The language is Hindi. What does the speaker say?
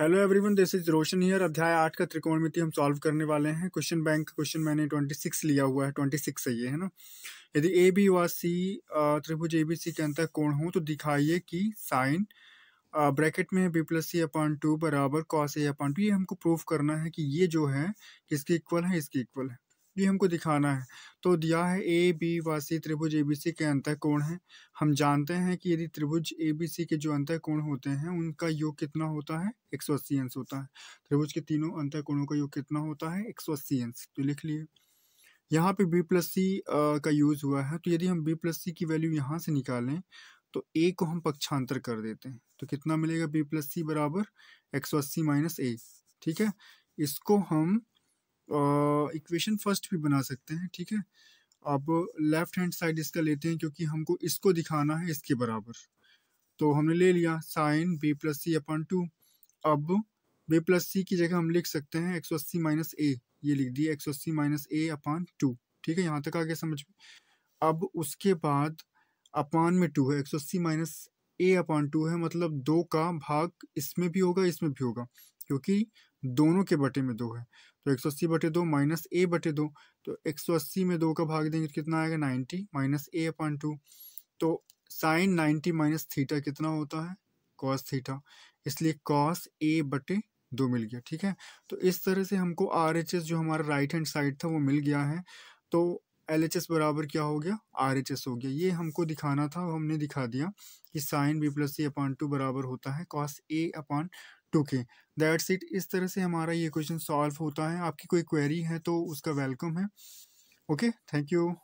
hello everyone this is Roshan here अध्याय आठ का त्रिकोणमिति हम सॉल्व करने वाले हैं क्वेश्चन बैंक क्वेश्चन मैंने ट्वेंटी सिक्स लिया हुआ है ट्वेंटी सिक्स है है ना यदि ए बी व सी त्रिभुज ए बी सी के अंतर कोण हो तो दिखाइए कि साइन ब्रैकेट में B plus C upon two बराबर कॉस ए अपॉन टू ये हमको प्रूफ करना है कि ये जो है किसके इक्वल है इसके इक्वल है ये हमको दिखाना है तो दिया है ए बी वासी त्रिभुज ए बी सी के अंत कोण है हम जानते हैं कि यदि त्रिभुज ए बी सी के जो अंतर कोण होते हैं उनका योग कितना होता है एक सौ अस्सी अंश होता है त्रिभुज के तीनों अंतर कोणों का योग कितना होता है एक सौ अस्सी अंश तो लिख लिए यहाँ पे बी प्लस सी का यूज़ हुआ है तो यदि हम बी प्लस सी की वैल्यू यहाँ से निकालें तो ए को हम पक्षांतर कर देते हैं तो कितना मिलेगा बी प्लस सी बराबर एक सौ अस्सी माइनस ए ठीक है इसको हम आ, इक्वेशन फर्स्ट भी बना सकते हैं ठीक है अब लेफ्ट हैंड साइड इसका लेते हैं क्योंकि हमको इसको दिखाना है इसके बराबर तो हमने ले लिया sine B plus C upon two अब बी प्लस सी की जगह हम लिख सकते हैं एक सौ अस्सी माइनस ए ये लिख दिए एक सौ अस्सी माइनस ए अपॉन टू ठीक है यहाँ तक आगे समझ में अब उसके बाद अपान में टू है एक सौ अस्सी माइनस ए अपॉन टू है मतलब दो का भाग इसमें भी होगा इसमें भी होगा क्योंकि दोनों के बटे में दो है तो एक सौ अस्सी बटे दो माइनस ए बटे दो तो एक सौ अस्सी में दो का भाग देंगे तो कितना आएगा ninety minus A upon two तो साइन नाइन्टी माइनस थीटा कितना होता है कॉस थीटा इसलिए कॉस ए बटे दो मिल गया ठीक है तो इस तरह से हमको आर एच एस जो हमारा राइट हैंड साइड था वो मिल गया है तो एल एच एस बराबर क्या हो गया आर एच एस हो गया ये हमको दिखाना था हमने दिखा दिया कि sine B plus C upon two बराबर होता है कॉस ए अपॉन टूके दैट्स इट इस तरह से हमारा ये क्वेश्चन सॉल्व होता है आपकी कोई क्वेरी है तो उसका वेलकम है ओके थैंक यू